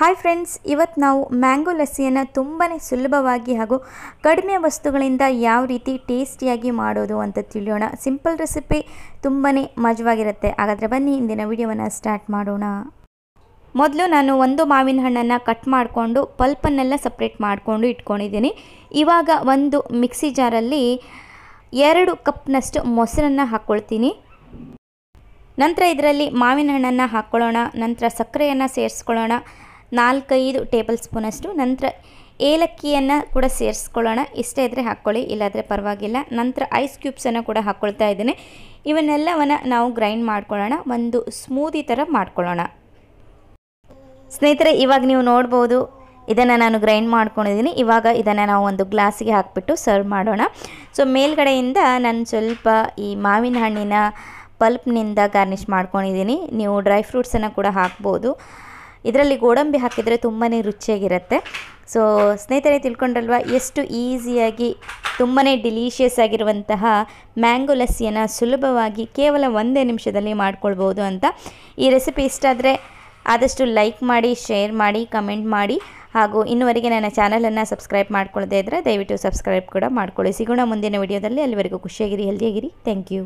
hi friends ಇವತ್ತು ನಾವು mango ಲಸ್ಸಿಯನ್ನು ತುಂಬಾ ಸುಲಭವಾಗಿ ಹಾಗೂ ಕಡಿಮೆ ವಸ್ತುಗಳಿಂದ ಯಾವ ರೀತಿ ಟೇಸ್ಟಿಯಾಗಿ ಮಾಡೋದು ಅಂತ ತಿಳಿಯೋಣ ಸಿಂಪಲ್ ರೆಸಿಪಿ ತುಂಬಾ ಮಜವಾಗಿರುತ್ತೆ ಹಾಗಾದರೆ ಬನ್ನಿ ಇಂದಿನ ವಿಡಿಯೋವನ್ನು ಸ್ಟಾರ್ಟ್ ಮಾಡೋಣ ಮೊದಲು ನಾನು ಒಂದು ಮಾವಿನ ಹಣ್ಣನ್ನು ಕಟ್ ಮಾಡಿಕೊಂಡು ಪಲ್ಪನ್ನೆಲ್ಲ ಸಪ್ರೇಟ್ ಮಾಡಿಕೊಂಡು ಇಟ್ಕೊಂಡಿದ್ದೀನಿ ಇವಾಗ ಒಂದು ಮಿಕ್ಸಿ ಜಾರಲ್ಲಿ ಎರಡು ಕಪ್ನಷ್ಟು ಮೊಸರನ್ನು ಹಾಕ್ಕೊಳ್ತೀನಿ ನಂತರ ಇದರಲ್ಲಿ ಮಾವಿನ ಹಣ್ಣನ್ನು ಹಾಕ್ಕೊಳ್ಳೋಣ ನಂತರ ಸಕ್ಕರೆಯನ್ನು ಸೇರಿಸ್ಕೊಳ್ಳೋಣ ನಾಲ್ಕೈದು ಟೇಬಲ್ ಸ್ಪೂನಷ್ಟು ನಂತರ ಏಲಕ್ಕಿಯನ್ನು ಕೂಡ ಸೇರಿಸ್ಕೊಳ್ಳೋಣ ಇಷ್ಟ ಇದ್ದರೆ ಹಾಕ್ಕೊಳ್ಳಿ ಇಲ್ಲಾದರೆ ಪರವಾಗಿಲ್ಲ ನಂತರ ಐಸ್ ಕ್ಯೂಬ್ಸನ್ನು ಕೂಡ ಹಾಕ್ಕೊಳ್ತಾ ಇದ್ದೀನಿ ಇವನ್ನೆಲ್ಲವನ್ನು ನಾವು ಗ್ರೈಂಡ್ ಮಾಡ್ಕೊಳ್ಳೋಣ ಒಂದು ಸ್ಮೂದಿ ಥರ ಮಾಡ್ಕೊಳ್ಳೋಣ ಸ್ನೇಹಿತರೆ ಇವಾಗ ನೀವು ನೋಡ್ಬೋದು ಇದನ್ನು ನಾನು ಗ್ರೈಂಡ್ ಮಾಡ್ಕೊಂಡಿದ್ದೀನಿ ಇವಾಗ ಇದನ್ನು ನಾವು ಒಂದು ಗ್ಲಾಸಿಗೆ ಹಾಕಿಬಿಟ್ಟು ಸರ್ವ್ ಮಾಡೋಣ ಸೊ ಮೇಲ್ಗಡೆಯಿಂದ ನಾನು ಸ್ವಲ್ಪ ಈ ಮಾವಿನ ಹಣ್ಣಿನ ಪಲ್ಪ್ನಿಂದ ಗಾರ್ನಿಷ್ ಮಾಡ್ಕೊಂಡಿದ್ದೀನಿ ನೀವು ಡ್ರೈ ಫ್ರೂಟ್ಸನ್ನು ಕೂಡ ಹಾಕ್ಬೋದು ಇದರಲ್ಲಿ ಗೋಡಂಬಿ ಹಾಕಿದರೆ ತುಂಬಾ ರುಚಿಯಾಗಿರುತ್ತೆ ಸೊ ಸ್ನೇಹಿತರೆ ತಿಳ್ಕೊಂಡ್ರಲ್ವಾ ಎಷ್ಟು ಈಸಿಯಾಗಿ ತುಂಬಾ ಡಿಲೀಷಿಯಸ್ ಆಗಿರುವಂತಹ ಮ್ಯಾಂಗೋ ಲಸ್ಸಿಯನ್ನು ಸುಲಭವಾಗಿ ಕೇವಲ ಒಂದೇ ನಿಮಿಷದಲ್ಲಿ ಮಾಡ್ಕೊಳ್ಬೋದು ಅಂತ ಈ ರೆಸಿಪಿ ಇಷ್ಟ ಆದರೆ ಆದಷ್ಟು ಲೈಕ್ ಮಾಡಿ ಶೇರ್ ಮಾಡಿ ಕಮೆಂಟ್ ಮಾಡಿ ಹಾಗೂ ಇನ್ನುವರೆಗೆ ನನ್ನ ಚಾನಲನ್ನು ಸಬ್ಸ್ಕ್ರೈಬ್ ಮಾಡ್ಕೊಳ್ಳದೇ ಇದ್ದರೆ ದಯವಿಟ್ಟು ಸಬ್ಸ್ಕ್ರೈಬ್ ಕೂಡ ಮಾಡ್ಕೊಳ್ಳಿ ಸಿಗೋಣ ಮುಂದಿನ ವಿಡಿಯೋದಲ್ಲಿ ಅಲ್ಲಿವರೆಗೂ ಖುಷಿಯಾಗಿರಿ ಹೆಲ್ದಿಯಾಗಿರಿ ಥ್ಯಾಂಕ್ ಯು